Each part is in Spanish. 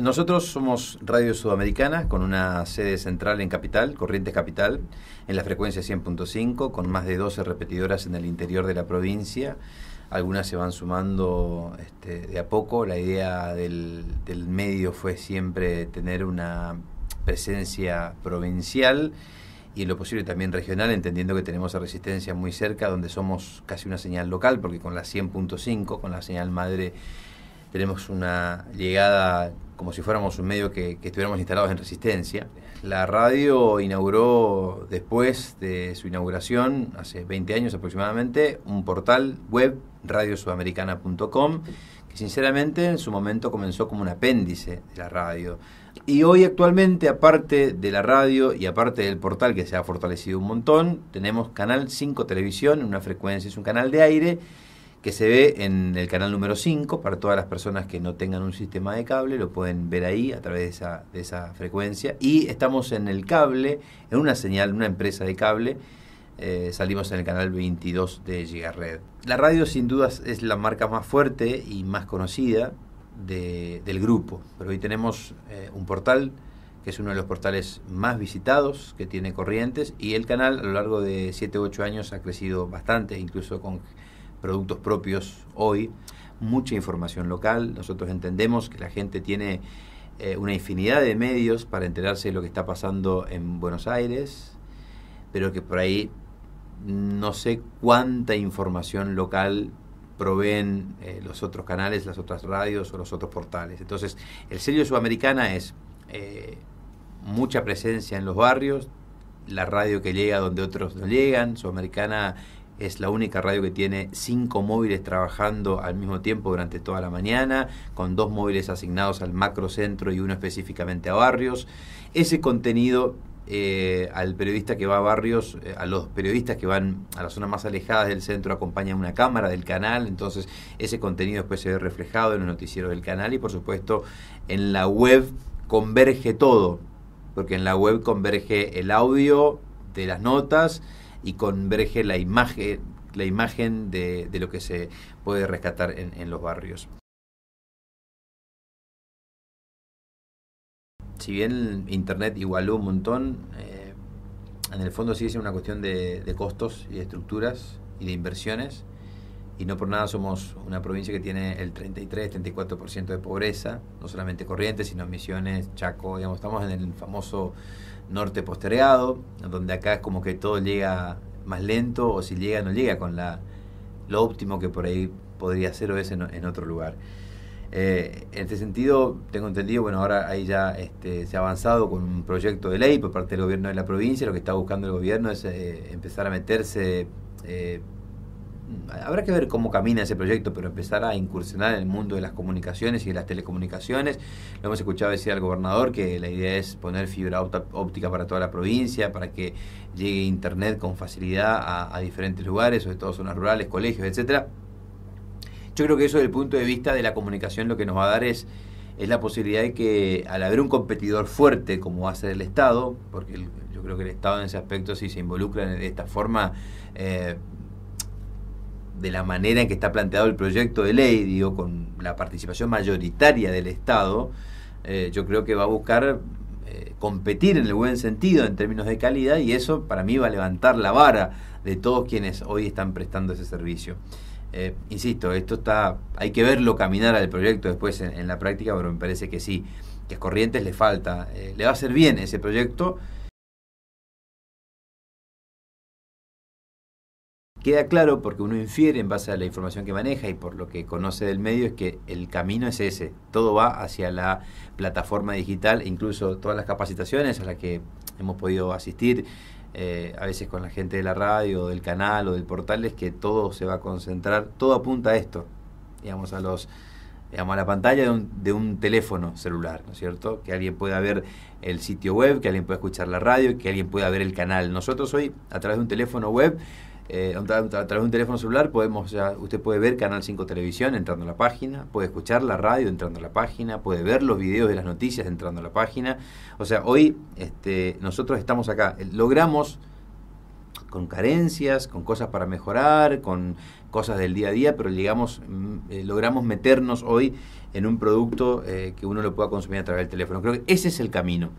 Nosotros somos Radio Sudamericana, con una sede central en Capital, Corrientes Capital, en la frecuencia 100.5, con más de 12 repetidoras en el interior de la provincia. Algunas se van sumando este, de a poco. La idea del, del medio fue siempre tener una presencia provincial y en lo posible también regional, entendiendo que tenemos a Resistencia muy cerca, donde somos casi una señal local, porque con la 100.5, con la señal madre, tenemos una llegada como si fuéramos un medio que, estuviéramos instalados en Resistencia. La radio inauguró, después de su inauguración, hace 20 años aproximadamente, un portal web, radiosudamericana.com, que sinceramente en su momento comenzó como un apéndice de la radio. Y hoy actualmente, aparte de la radio y aparte del portal que se ha fortalecido un montón, tenemos Canal 5 Televisión, una frecuencia, es un canal de aire que se ve en el canal número 5, para todas las personas que no tengan un sistema de cable, lo pueden ver ahí a través de esa, de esa frecuencia. Y estamos en el cable, en una señal, una empresa de cable, eh, salimos en el canal 22 de Gigared. La radio sin dudas es la marca más fuerte y más conocida del grupo, pero hoy tenemos eh, un portal que es uno de los portales más visitados que tiene Corrientes y el canal a lo largo de 7 u 8 años ha crecido bastante, incluso con productos propios hoy, mucha información local. Nosotros entendemos que la gente tiene eh, una infinidad de medios para enterarse de lo que está pasando en Buenos Aires, pero que por ahí no sé cuánta información local proveen eh, los otros canales, las otras radios o los otros portales. Entonces, el sello sudamericana es eh, mucha presencia en los barrios, la radio que llega donde otros no llegan, sudamericana es la única radio que tiene cinco móviles trabajando al mismo tiempo durante toda la mañana, con dos móviles asignados al macrocentro y uno específicamente a barrios. Ese contenido eh, al periodista que va a barrios, eh, a los periodistas que van a las zonas más alejadas del centro acompaña una cámara del canal, entonces ese contenido después se ve reflejado en los noticieros del canal y por supuesto en la web converge todo, porque en la web converge el audio de las notas, y converge la imagen, la imagen de, lo que se puede rescatar en, los barrios. si bien Internet igualó un montón, eh, en el fondo sí siendo una cuestión de, de, costos y de estructuras y de inversiones y no por nada somos una provincia que tiene el 33, 34% de pobreza, no solamente Corrientes, sino Misiones, Chaco, digamos, estamos en el famoso norte postergado, donde acá es como que todo llega más lento o si llega no llega con lo óptimo que por ahí podría ser o es en, otro lugar. Eh, en este sentido, tengo entendido, bueno, ahora ahí ya este, se ha avanzado con un proyecto de ley por parte del gobierno de la provincia, lo que está buscando el gobierno es eh, empezar a meterse... Eh, habrá que ver cómo camina ese proyecto, pero empezar a incursionar en el mundo de las comunicaciones y de las telecomunicaciones. Lo hemos escuchado decir al gobernador que la idea es poner fibra óptica para toda la provincia, para que llegue internet con facilidad a, diferentes lugares, sobre todo zonas rurales, colegios, etcétera. Yo creo que eso desde el punto de vista de la comunicación lo que nos va a dar es es la posibilidad de que al haber un competidor fuerte como va a ser el Estado, porque yo creo que el Estado en ese aspecto si se involucra de esta forma eh, de la manera en que está planteado el proyecto de ley, digo, con la participación mayoritaria del Estado, eh, yo creo que va a buscar eh, competir en el buen sentido en términos de calidad y eso para mí va a levantar la vara de todos quienes hoy están prestando ese servicio. Eh, insisto, esto está, hay que verlo caminar al proyecto después en, en la práctica, pero me parece que sí, que a Corrientes le falta, le va a hacer bien ese proyecto Queda claro porque uno infiere en base a la información que maneja y por lo que conoce del medio es que el camino es ese, todo va hacia la plataforma digital, incluso todas las capacitaciones a las que hemos podido asistir, eh, a veces con la gente de la radio, del canal o del portal, es que todo se va a concentrar, todo apunta a esto, digamos, a los digamos, a la pantalla de un, de un, teléfono celular, ¿no es cierto? Que alguien pueda ver el sitio web, que alguien pueda escuchar la radio, que alguien pueda ver el canal. Nosotros hoy, a través de un teléfono web, eh, a, través de un teléfono celular podemos usted puede ver Canal 5 Televisión entrando a la página, puede escuchar la radio entrando a la página, puede ver los videos de las noticias entrando a la página. O sea, hoy este, nosotros estamos acá, eh, logramos con carencias, con cosas para mejorar, con cosas del día a día, pero digamos, mm, eh, logramos meternos hoy en un producto que uno lo pueda consumir a través del teléfono. Creo que ese es el camino.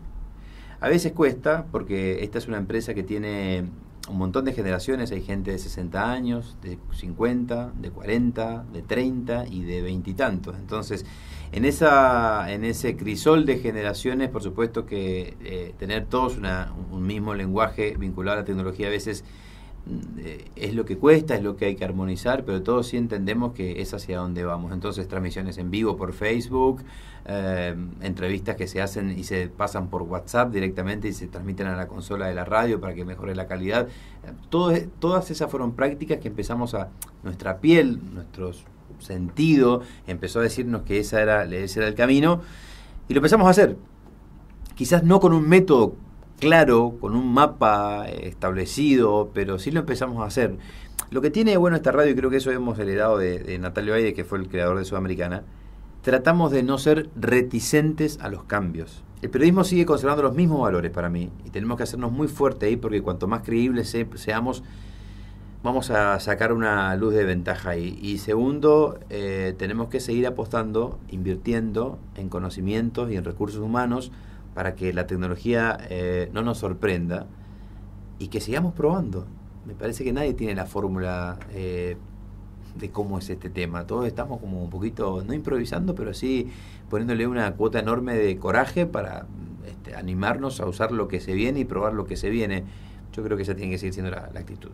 A veces cuesta, porque esta es una empresa que tiene un montón de generaciones, hay gente de 60 años, de 50, de 40, de 30 y de veintitantos. Entonces, en, esa, en ese crisol de generaciones, por supuesto que eh, tener todos un mismo lenguaje vinculado a la tecnología a veces eh, es lo que cuesta, es lo que hay que armonizar, pero todos sí entendemos que es hacia dónde vamos. Entonces, transmisiones en vivo por Facebook, eh, entrevistas que se hacen y se pasan por WhatsApp directamente y se transmiten a la consola de la radio para que mejore la calidad. E, todas esas fueron prácticas que empezamos a nuestra piel, nuestros sentido, empezó a decirnos que esa era, ese era el camino y lo empezamos a hacer. Quizás no con un método claro, con un mapa establecido, pero sí lo empezamos a hacer. Lo que tiene bueno esta radio, y creo que eso hemos heredado de, Natalio Aide, que fue el creador de Sudamericana, tratamos de no ser reticentes a los cambios. El periodismo sigue conservando los mismos valores para mí y tenemos que hacernos muy fuertes ahí porque cuanto más creíbles seamos, vamos a sacar una luz de ventaja ahí. Y segundo, eh, tenemos que seguir apostando, invirtiendo en conocimientos y en recursos humanos para que la tecnología eh, no nos sorprenda y que sigamos probando. Me parece que nadie tiene la fórmula eh, de cómo es este tema. Todos estamos como un poquito, no improvisando, pero sí poniéndole una cuota enorme de coraje para este, animarnos a usar lo que se viene y probar lo que se viene. Yo creo que esa tiene que seguir siendo la actitud.